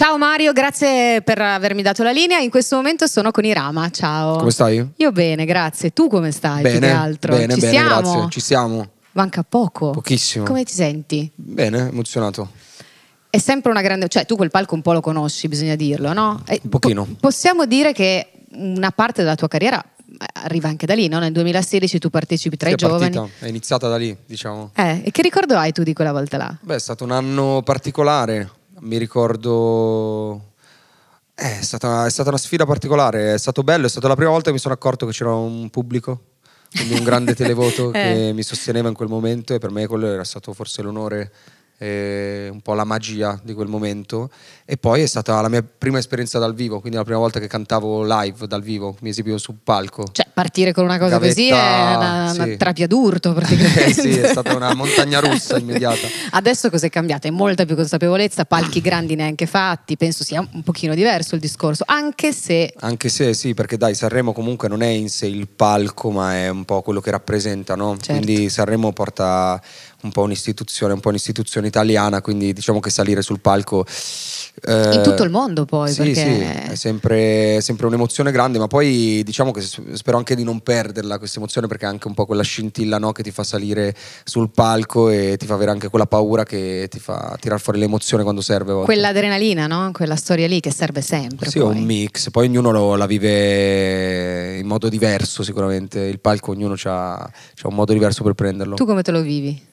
Ciao Mario, grazie per avermi dato la linea. In questo momento sono con Irama. Ciao. Come stai? Io bene, grazie. Tu come stai? Bene, più altro. Bene, Ci bene, siamo? grazie. Ci siamo. Manca poco. Pochissimo. Come ti senti? Bene, emozionato. È sempre una grande... Cioè, tu quel palco un po' lo conosci, bisogna dirlo, no? Un eh, pochino. Po possiamo dire che una parte della tua carriera eh, arriva anche da lì, no? Nel 2016 tu partecipi tra sì, i è giovani. Partita, è iniziata da lì, diciamo. Eh, e che ricordo hai tu di quella volta là? Beh, è stato un anno particolare, mi ricordo... Eh, è, stata, è stata una sfida particolare, è stato bello, è stata la prima volta che mi sono accorto che c'era un pubblico quindi un grande televoto eh. che mi sosteneva in quel momento e per me quello era stato forse l'onore eh, un po' la magia di quel momento. E poi è stata la mia prima esperienza dal vivo, quindi la prima volta che cantavo live dal vivo, mi esibivo sul palco. Cioè, partire con una cosa Gavetta, così è una, sì. una trapia d'urto praticamente. sì, è stata una montagna russa immediata. Adesso cos'è cambiato? È molta più consapevolezza, palchi grandi neanche fatti, penso sia un pochino diverso il discorso, anche se... Anche se sì, perché dai, Sanremo comunque non è in sé il palco, ma è un po' quello che rappresenta, no? Certo. Quindi Sanremo porta un po' un'istituzione, un po' un'istituzione italiana, quindi diciamo che salire sul palco... Eh, in tutto il mondo poi. Sì, sì, è sempre, sempre, un'emozione grande, ma poi diciamo che spero anche di non perderla questa emozione perché è anche un po' quella scintilla no, che ti fa salire sul palco e ti fa avere anche quella paura che ti fa tirar fuori l'emozione quando serve. Quell'adrenalina, no? quella storia lì che serve sempre. Eh sì, poi. è un mix, poi ognuno lo, la vive in modo diverso sicuramente, il palco ognuno ha un modo diverso per prenderlo. Tu come te lo vivi?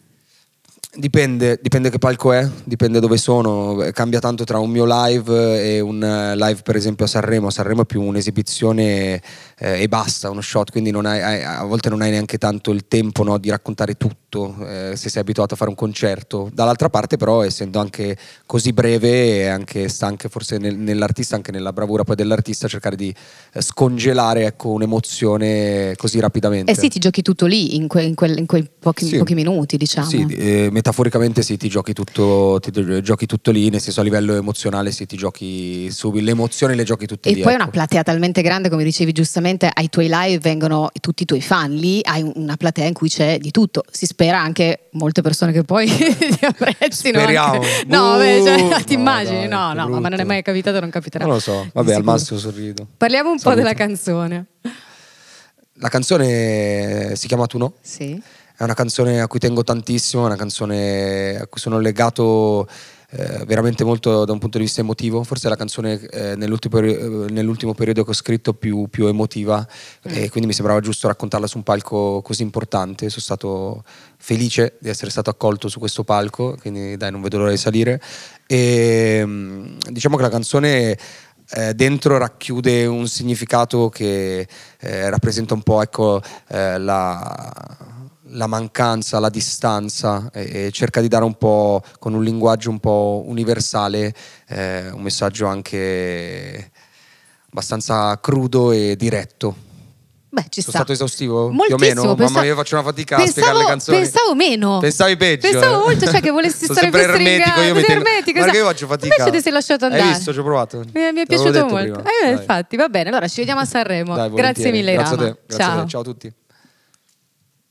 Dipende, dipende che palco è, dipende dove sono, cambia tanto tra un mio live e un eh, live per esempio a Sanremo, Sanremo è più un'esibizione eh, e basta, uno shot, quindi hai, a volte non hai neanche tanto il tempo no, di raccontare tutto eh, se sei abituato a fare un concerto, dall'altra parte però essendo anche così breve e anche sta anche forse nel, nell'artista, anche nella bravura poi dell'artista cercare di eh, scongelare ecco, un'emozione così rapidamente. Eh sì, ti giochi tutto lì in, que, in, quel, in quei pochi, sì. pochi, minuti diciamo. Sì, eh, metaforicamente sì, ti giochi, tutto, ti giochi tutto lì, nel senso a livello emozionale sì, ti giochi su, le emozioni le giochi tutte e lì. E poi ecco. una platea talmente grande, come dicevi giustamente, ai tuoi live vengono tutti i tuoi fan, lì hai una platea in cui c'è di tutto, si spera anche molte persone che poi ti apprezzino. Speriamo. No, vabbè, uh, cioè, ti immagini, dai, no, no, brutto. ma non è mai capitato, non capiterà. Non lo so, vabbè, al massimo sorrido. Parliamo un Salute. po' della canzone. La canzone si chiama Tu no? Sì è una canzone a cui tengo tantissimo, è una canzone a cui sono legato eh, veramente molto da un punto di vista emotivo, forse è la canzone eh, nell'ultimo, eh, nell'ultimo, periodo che ho scritto più, più emotiva mm. e quindi mi sembrava giusto raccontarla su un palco così importante, sono stato felice di essere stato accolto su questo palco, quindi dai non vedo l'ora di salire e mm, diciamo che la canzone eh, dentro racchiude un significato che eh, rappresenta un po' ecco, eh, la, la mancanza, la distanza e, e, cerca di dare un po' con un linguaggio un po' universale eh, un messaggio anche abbastanza crudo e diretto. Beh, ci Sono sta. stato esaustivo? Moltissimo, più o meno? Pensavo, Mamma mia, faccio una fatica pensavo, a spiegare le canzoni. Pensavo meno. Pensavi peggio. Pensavo eh? molto, cioè che volessi stare più ermetico. Io eh, mi tengo... ermetico io faccio fatica. Invece ti sei lasciato andare. Hai visto, ci ho provato. Mi, mi è piaciuto molto. Eh, infatti, va bene. Allora, ci vediamo a Sanremo. Dai, grazie mille, Grazie a te. Grazie Ciao. A te. Ciao a tutti.